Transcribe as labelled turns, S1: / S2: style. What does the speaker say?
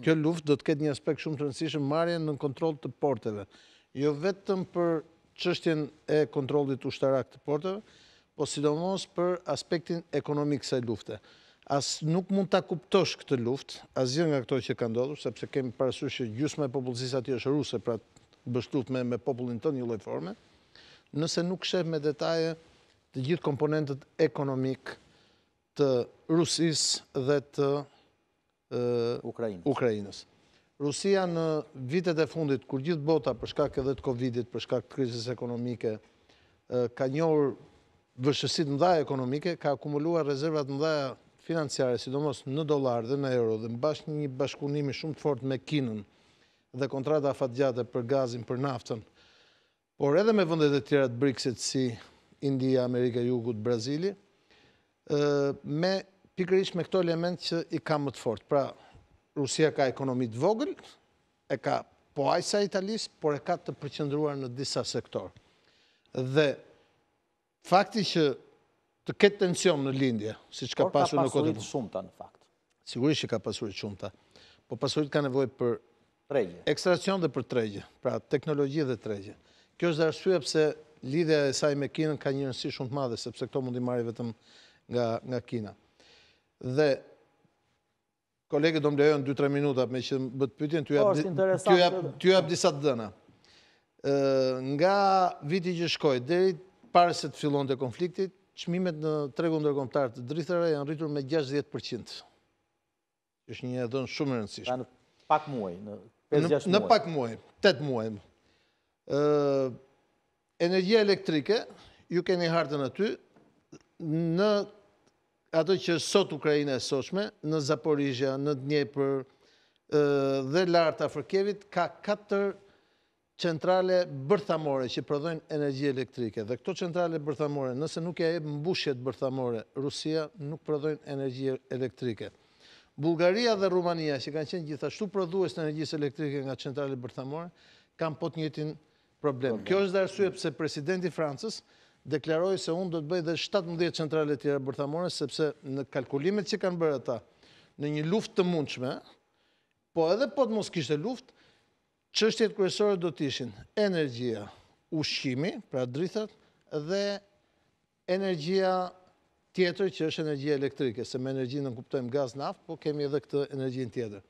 S1: Hmm. kjo luft do të ketë një aspekt shumë të rëndësishëm marjen në kontrol të porteve. Jo vetëm për qështjen e kontrolit ushtarak të porteve, po sidomos për aspektin ekonomik saj lufte. As nuk mund të kuptosh këtë luft, as jë nga këto që ka ndodhur, sepse kemi parasur që gjusë me popullësis ati është ruse, pra të me, me popullin të një lojforme, nëse nuk shef me detaje të gjithë komponentet ekonomik të Rusis dhe të Ukrajinës. Rusia në vitet e fundit, kur gjithë bota përshka këdhe të Covidit, përshka këtë krizis ekonomike, ka njohër vëshësit në dhaja ekonomike, ka akumulua rezervat në financiare, sidomos në dolar dhe në euro, dhe në bashkë një bashkunimi shumë të fort me kinën dhe kontrata fatgjate për gazin, për naftën, por edhe me vëndet e tjera të Brexit si India, Amerika, Jugut, Brazili, me pikërish me këto element që i ka më të fort. Pra, Rusia ka ekonomit vogël, e ka po ajsa italis, por e ka të përqëndruar në disa sektor. Dhe fakti që të ketë tension në lindje, si që ka pasur në kodë... Por ka pasurit shumëta në fakt. Sigurisht që ka pasurit shumëta. Po pasurit ka nevoj për... Tregje. Ekstracion dhe për tregje. Pra, teknologi dhe tregje. Kjo është darësue pëse lidhja e saj me Kinën ka një nësi shumët madhe, sepse këto mundi marri vetëm nga Nga Kina dhe kolegët do më lejon 2-3 minuta me që bëtë pytjen, ty jap disa të dëna. Nga viti që shkoj, deri pare se të fillon të konfliktit, qmimet në tregu ndërkomtarë të drithërë janë rritur me 60%. është një edhën shumë rëndësishë. Në pak muaj, në 5-6 muaj. Në pak muaj, 8 muaj. Energia elektrike, ju keni hartën aty, në ato që sot Ukrajina e soshme, në Zaporizhja, në Dnjepër dhe lartë Afrikevit, ka 4 centrale bërthamore që prodhojnë energji elektrike. Dhe këto centrale bërthamore, nëse nuk e e mbushet bërthamore, Rusia nuk prodhojnë energji elektrike. Bulgaria dhe Rumania, që kanë qenë gjithashtu prodhues në energjisë elektrike nga centrale bërthamore, kanë pot njëtin problem. Kjo është dhe arsujep se presidenti Francës deklaroj se unë do të bëj dhe 17 centralet tjera bërthamore, sepse në kalkulimet që kanë bërë ata në një luft të mundshme, po edhe po të mos kishtë luft, qështjet kërësore do të ishin energjia, ushqimi, pra drithat, dhe energjia tjetër që është energjia elektrike, se me energjinë në kuptojmë gaz naft, po kemi edhe këtë energjin tjetër.